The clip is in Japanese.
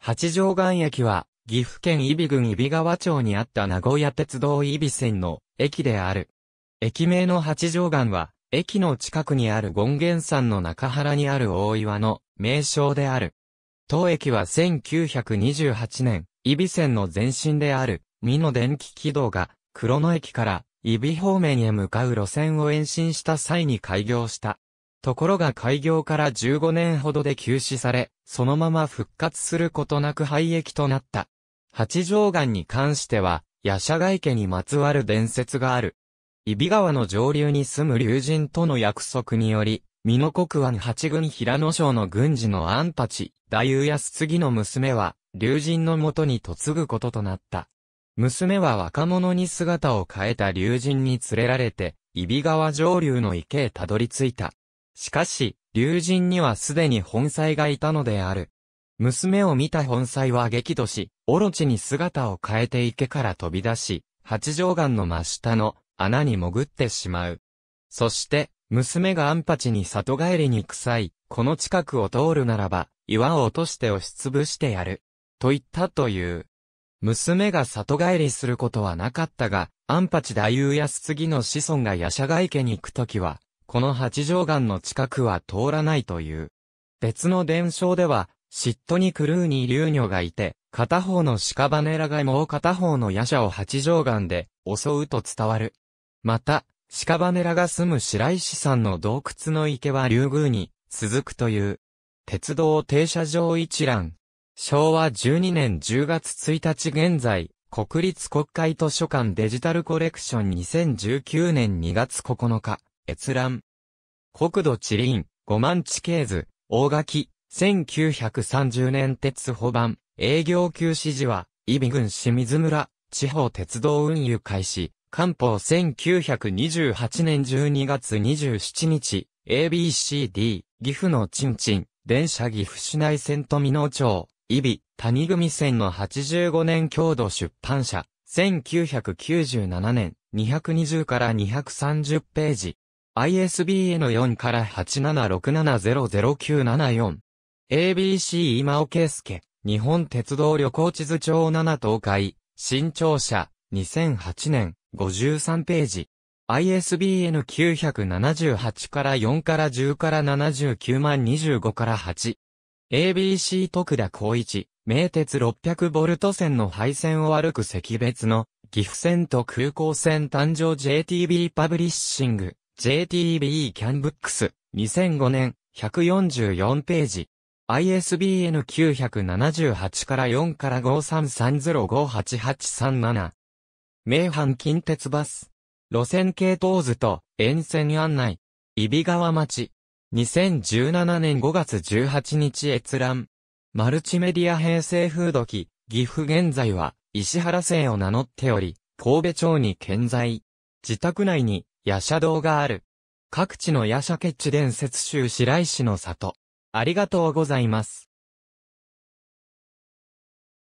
八丈岩駅は、岐阜県伊比郡伊比川町にあった名古屋鉄道伊比線の駅である。駅名の八丈岩は、駅の近くにある権現山の中原にある大岩の名称である。当駅は1928年、伊比線の前身である、美濃電気軌道が、黒野駅から伊比方面へ向かう路線を延伸した際に開業した。ところが開業から15年ほどで休止され、そのまま復活することなく廃駅となった。八条岩に関しては、夜社外家にまつわる伝説がある。伊比川の上流に住む竜神との約束により、美濃国湾八軍平野省の軍事の安八、大夫康次の娘は、竜神のもとに嫁ぐこととなった。娘は若者に姿を変えた竜神に連れられて、伊比川上流の池へたどり着いた。しかし、竜神にはすでに本妻がいたのである。娘を見た本妻は激怒し、オロチに姿を変えて池から飛び出し、八丈岩の真下の穴に潜ってしまう。そして、娘がアンパチに里帰りに臭い、この近くを通るならば、岩を落として押しつぶしてやる。と言ったという。娘が里帰りすることはなかったが、アンパチ大夫やすつぎの子孫がヤシャガ池に行くときは、この八条岩の近くは通らないという。別の伝承では、嫉妬にクルーニー流女がいて、片方の屍らがもう片方の夜叉を八条岩で襲うと伝わる。また、屍らが住む白石山の洞窟の池は竜宮に続くという。鉄道停車場一覧。昭和12年10月1日現在、国立国会図書館デジタルコレクション2019年2月9日。閲覧。国土地理院、五万地形図、大垣、1930年鉄保版、営業休止時は、伊比郡清水村、地方鉄道運輸開始、官報1928年12月27日、ABCD、岐阜のちんちん、電車岐阜市内線と美濃町、伊比、谷組線の85年郷土出版社、1997年、220から230ページ。ISBN4 から8 7 6 7 0 0 9 7 4 ABC 今尾圭介、日本鉄道旅行地図帳7東海、新庁舎2008年、53ページ。ISBN 978から4から10から79万25から8。ABC 徳田光一、名鉄600ボルト線の配線を歩く石別の、岐阜線と空港線誕生 JTB パブリッシング。JTB キャンブックス2005年144ページ。ISBN 978から4から53305887名阪近鉄バス。路線系統図と沿線案内。揖斐川町。2017年5月18日閲覧。マルチメディア平成風土期、岐阜現在は石原姓を名乗っており、神戸町に健在。自宅内に夜叉堂がある。各地の夜叉ケッチ伝説集白石の里。ありがとうございます。